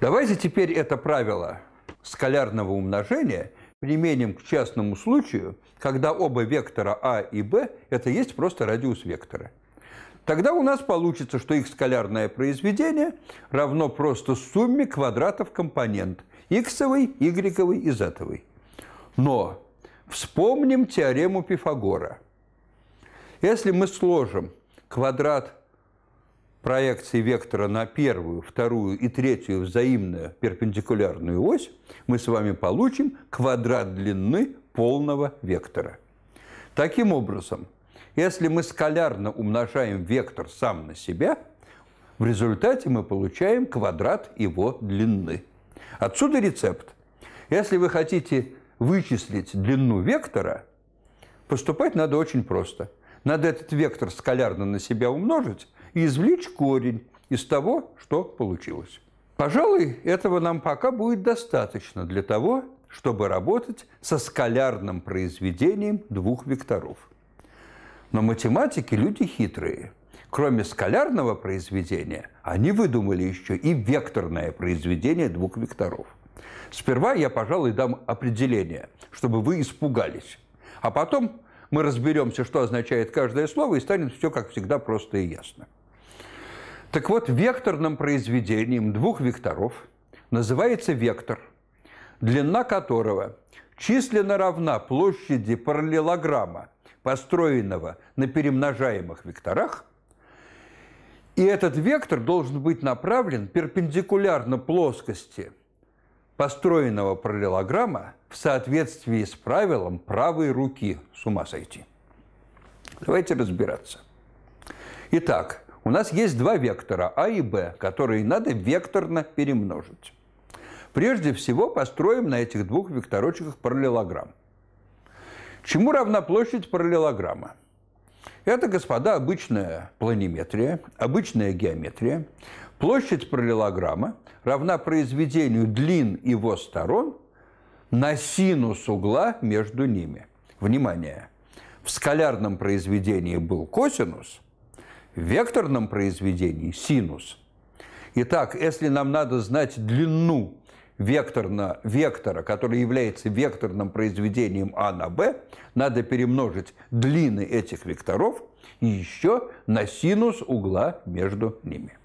Давайте теперь это правило скалярного умножения применим к частному случаю, когда оба вектора А и Б – это есть просто радиус вектора. Тогда у нас получится, что их скалярное произведение равно просто сумме квадратов компонент – Иксовый, Игрековый и Зетовый. Но вспомним теорему Пифагора. Если мы сложим квадрат проекции вектора на первую, вторую и третью взаимную перпендикулярную ось, мы с вами получим квадрат длины полного вектора. Таким образом, если мы скалярно умножаем вектор сам на себя, в результате мы получаем квадрат его длины. Отсюда рецепт. Если вы хотите вычислить длину вектора, поступать надо очень просто. Надо этот вектор скалярно на себя умножить и извлечь корень из того, что получилось. Пожалуй, этого нам пока будет достаточно для того, чтобы работать со скалярным произведением двух векторов. Но математики – люди хитрые – Кроме скалярного произведения, они выдумали еще и векторное произведение двух векторов. Сперва я, пожалуй, дам определение, чтобы вы испугались. А потом мы разберемся, что означает каждое слово, и станет все, как всегда, просто и ясно. Так вот, векторным произведением двух векторов называется вектор, длина которого численно равна площади параллелограмма, построенного на перемножаемых векторах, и этот вектор должен быть направлен перпендикулярно плоскости построенного параллелограмма в соответствии с правилом правой руки. С ума сойти. Давайте разбираться. Итак, у нас есть два вектора А и Б, которые надо векторно перемножить. Прежде всего построим на этих двух векторочках параллелограмм. Чему равна площадь параллелограмма? Это, господа, обычная планиметрия, обычная геометрия. Площадь параллелограмма равна произведению длин его сторон на синус угла между ними. Внимание! В скалярном произведении был косинус, в векторном произведении – синус. Итак, если нам надо знать длину векторно вектора, который является векторным произведением А на Б, надо перемножить длины этих векторов и еще на синус угла между ними.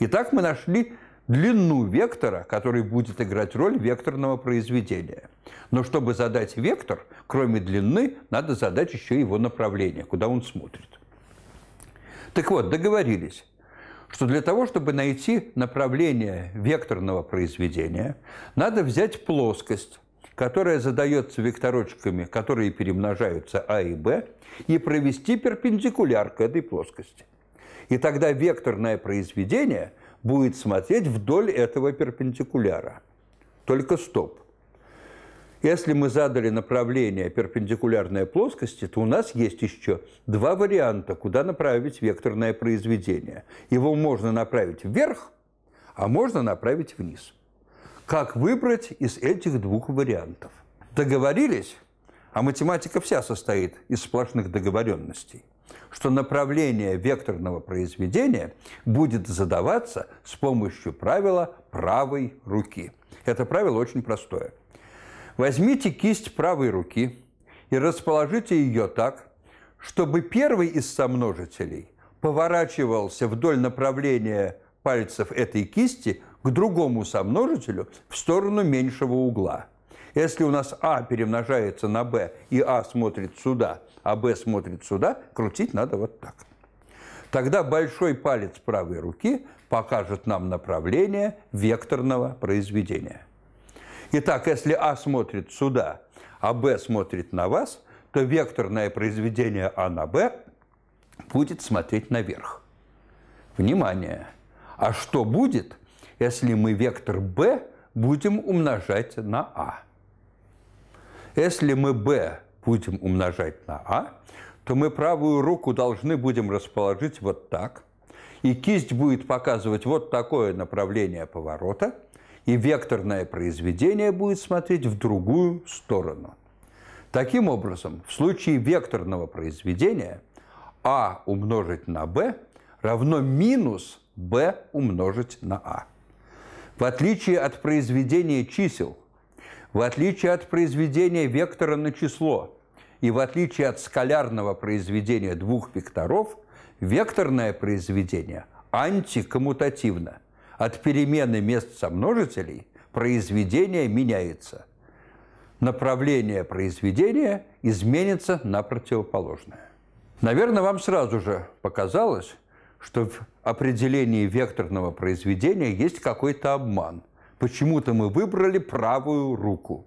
Итак, мы нашли длину вектора, который будет играть роль векторного произведения. Но чтобы задать вектор, кроме длины, надо задать еще его направление, куда он смотрит. Так вот, договорились что для того, чтобы найти направление векторного произведения, надо взять плоскость, которая задается векторочками, которые перемножаются А и Б, и провести перпендикуляр к этой плоскости. И тогда векторное произведение будет смотреть вдоль этого перпендикуляра. Только стоп. Если мы задали направление перпендикулярной плоскости, то у нас есть еще два варианта, куда направить векторное произведение. Его можно направить вверх, а можно направить вниз. Как выбрать из этих двух вариантов? Договорились, а математика вся состоит из сплошных договоренностей, что направление векторного произведения будет задаваться с помощью правила правой руки. Это правило очень простое – Возьмите кисть правой руки и расположите ее так, чтобы первый из сомножителей поворачивался вдоль направления пальцев этой кисти к другому сомножителю в сторону меньшего угла. Если у нас А перемножается на Б, и А смотрит сюда, а Б смотрит сюда, крутить надо вот так. Тогда большой палец правой руки покажет нам направление векторного произведения. Итак, если А смотрит сюда, а Б смотрит на вас, то векторное произведение А на Б будет смотреть наверх. Внимание! А что будет, если мы вектор b будем умножать на а? Если мы b будем умножать на а, то мы правую руку должны будем расположить вот так, и кисть будет показывать вот такое направление поворота, и векторное произведение будет смотреть в другую сторону. Таким образом, в случае векторного произведения а умножить на b равно минус b умножить на а. В отличие от произведения чисел, в отличие от произведения вектора на число и в отличие от скалярного произведения двух векторов, векторное произведение антикоммутативно – от перемены мест сомножителей произведение меняется. Направление произведения изменится на противоположное. Наверное, вам сразу же показалось, что в определении векторного произведения есть какой-то обман. Почему-то мы выбрали правую руку.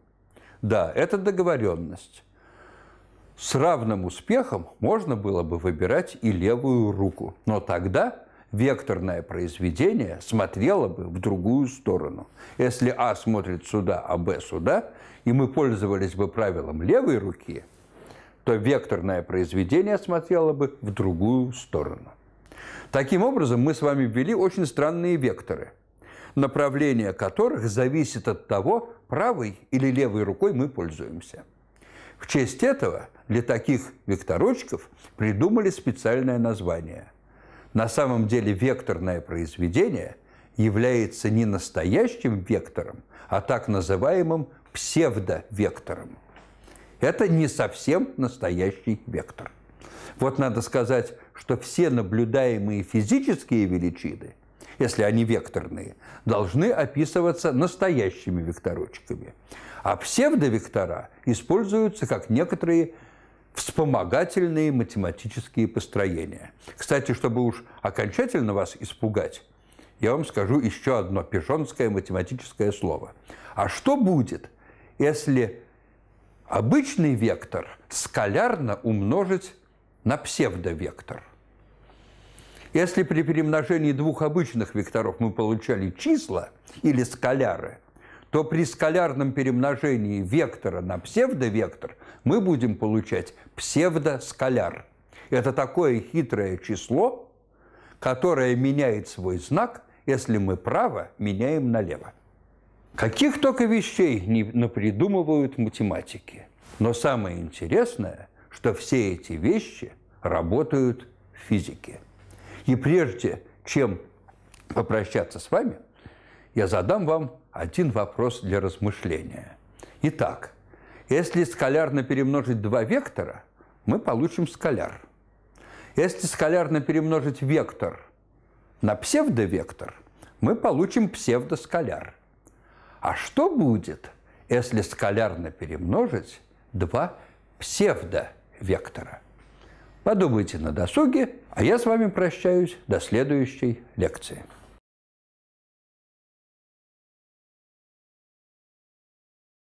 Да, это договоренность. С равным успехом можно было бы выбирать и левую руку. Но тогда векторное произведение смотрело бы в другую сторону. Если А смотрит сюда, а Б сюда, и мы пользовались бы правилом левой руки, то векторное произведение смотрело бы в другую сторону. Таким образом, мы с вами ввели очень странные векторы, направление которых зависит от того, правой или левой рукой мы пользуемся. В честь этого для таких векторочков придумали специальное название – на самом деле векторное произведение является не настоящим вектором, а так называемым псевдовектором. Это не совсем настоящий вектор. Вот надо сказать, что все наблюдаемые физические величины, если они векторные, должны описываться настоящими векторочками. А псевдовектора используются как некоторые вспомогательные математические построения. Кстати, чтобы уж окончательно вас испугать, я вам скажу еще одно пижонское математическое слово. А что будет, если обычный вектор скалярно умножить на псевдовектор? Если при перемножении двух обычных векторов мы получали числа или скаляры – то при скалярном перемножении вектора на псевдовектор мы будем получать псевдоскаляр. Это такое хитрое число, которое меняет свой знак, если мы право меняем налево. Каких только вещей не напридумывают математики. Но самое интересное, что все эти вещи работают в физике. И прежде чем попрощаться с вами, я задам вам один вопрос для размышления. Итак, если скалярно перемножить два вектора, мы получим скаляр. Если скалярно перемножить вектор на псевдовектор, мы получим псевдоскаляр. А что будет, если скалярно перемножить два псевдовектора? Подумайте на досуге, а я с вами прощаюсь до следующей лекции.